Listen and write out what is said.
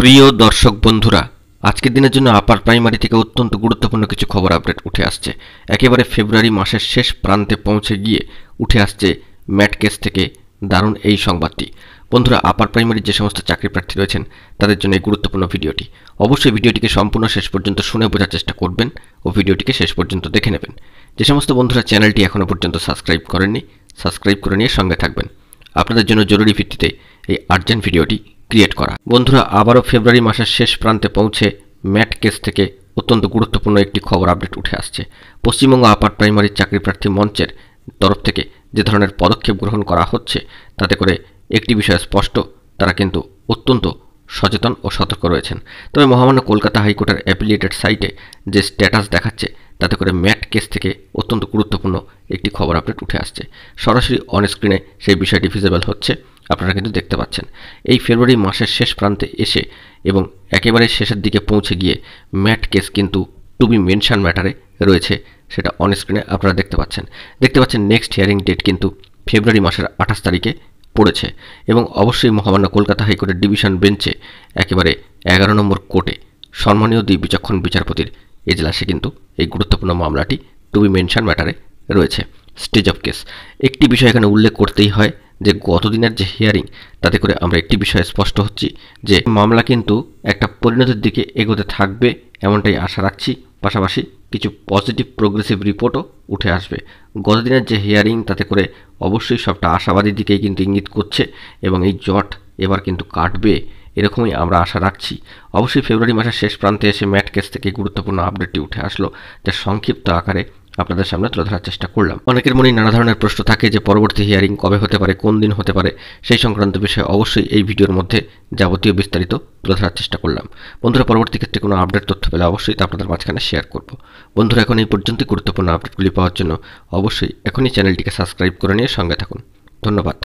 প্রিয় দর্শক বন্ধুরা আজকের দিনের জন্য আপার প্রাইমারি থেকে অত্যন্ত গুরুত্বপূর্ণ কিছু খবর আপডেট উঠে আসছে একেবারে ফেব্রুয়ারি মাসের শেষ প্রান্তে পৌঁছে গিয়ে উঠে আসছে ম্যাটকেস থেকে দারুণ এই সংবাদটি বন্ধুরা আপার প্রাইমারির যে সমস্ত চাকরি প্রার্থী রয়েছেন তাদের জন্য এই গুরুত্বপূর্ণ ভিডিওটি অবশ্যই ভিডিওটিকে সম্পূর্ণ শেষ পর্যন্ত শুনে বোঝার চেষ্টা করবেন ও ভিডিওটিকে শেষ পর্যন্ত দেখে নেবেন যে সমস্ত বন্ধুরা চ্যানেলটি এখনও পর্যন্ত সাবস্ক্রাইব করেননি সাবস্ক্রাইব করে নিয়ে সঙ্গে থাকবেন আপনাদের জন্য জরুরি ভিত্তিতে এই আর্জেন্ট ভিডিওটি ক্রিয়েট করা বন্ধুরা আবারও ফেব্রুয়ারি মাসের শেষ প্রান্তে পৌঁছে ম্যাট কেস থেকে অত্যন্ত গুরুত্বপূর্ণ একটি খবর আপডেট উঠে আসছে পশ্চিমবঙ্গ আপার প্রাইমারি চাকরি প্রার্থী মঞ্চের তরফ থেকে যে ধরনের পদক্ষেপ গ্রহণ করা হচ্ছে তাতে করে একটি বিষয় স্পষ্ট তারা কিন্তু অত্যন্ত সচেতন ও সতর্ক রয়েছেন তবে মহামান্য কলকাতা হাইকোর্টের অ্যাপিলিয়েটেড সাইটে যে স্ট্যাটাস দেখাচ্ছে তাতে করে ম্যাট কেস থেকে অত্যন্ত গুরুত্বপূর্ণ একটি খবর আপডেট উঠে আসছে সরাসরি অনস্ক্রিনে সেই বিষয়টি ভিজিবল হচ্ছে আপনারা কিন্তু দেখতে পাচ্ছেন এই ফেব্রুয়ারি মাসের শেষ প্রান্তে এসে এবং একেবারে শেষের দিকে পৌঁছে গিয়ে ম্যাট কেস কিন্তু টু বি মেনশান ম্যাটারে রয়েছে সেটা অন স্ক্রিনে আপনারা দেখতে পাচ্ছেন দেখতে পাচ্ছেন নেক্সট হিয়ারিং ডেট কিন্তু ফেব্রুয়ারি মাসের আঠাশ তারিখে পড়েছে এবং অবশ্যই মহামান্য কলকাতা হাইকোর্টের ডিভিশন বেঞ্চে একেবারে এগারো নম্বর কোর্টে সম্মানীয় দুই বিচক্ষণ বিচারপতির এজলাসে কিন্তু এই গুরুত্বপূর্ণ মামলাটি টু বি মেনশন ম্যাটারে রয়েছে স্টেজ অফ কেস একটি বিষয় এখানে উল্লেখ করতেই হয় যে গতদিনের যে হিয়ারিং তাতে করে আমরা একটি বিষয় স্পষ্ট হচ্ছি যে মামলা কিন্তু একটা পরিণতির দিকে এগোতে থাকবে এমনটাই আশা রাখছি পাশাপাশি কিছু পজিটিভ প্রোগ্রেসিভ রিপোর্টও উঠে আসবে গতদিনের যে হিয়ারিং তাতে করে অবশ্যই সবটা আশাবাদী দিকেই কিন্তু ইঙ্গিত করছে এবং এই জট এবার কিন্তু কাটবে এরকমই আমরা আশা রাখছি অবশ্যই ফেব্রুয়ারি মাসের শেষ প্রান্তে এসে ম্যাট কেস থেকে গুরুত্বপূর্ণ আপডেটটি উঠে আসলো যা সংক্ষিপ্ত আকারে আপনাদের সামনে তুলে ধরার চেষ্টা করলাম অনেকের মনেই নানা ধরনের প্রশ্ন থাকে যে পরবর্তী হিয়ারিং কবে হতে পারে কোন দিন হতে পারে সেই সংক্রান্ত বিষয়ে অবশ্যই এই ভিডিওর মধ্যে যাবতীয় বিস্তারিত তুলে ধরার চেষ্টা করলাম বন্ধুরা পরবর্তী ক্ষেত্রে কোনো আপডেট তথ্য পেলে অবশ্যই তা আপনাদের মাঝখানে শেয়ার করব বন্ধুরা এখন এই পর্যন্ত গুরুত্বপূর্ণ আপডেটগুলি পাওয়ার জন্য অবশ্যই এখনই চ্যানেলটিকে সাবস্ক্রাইব করে নিয়ে সঙ্গে থাকুন ধন্যবাদ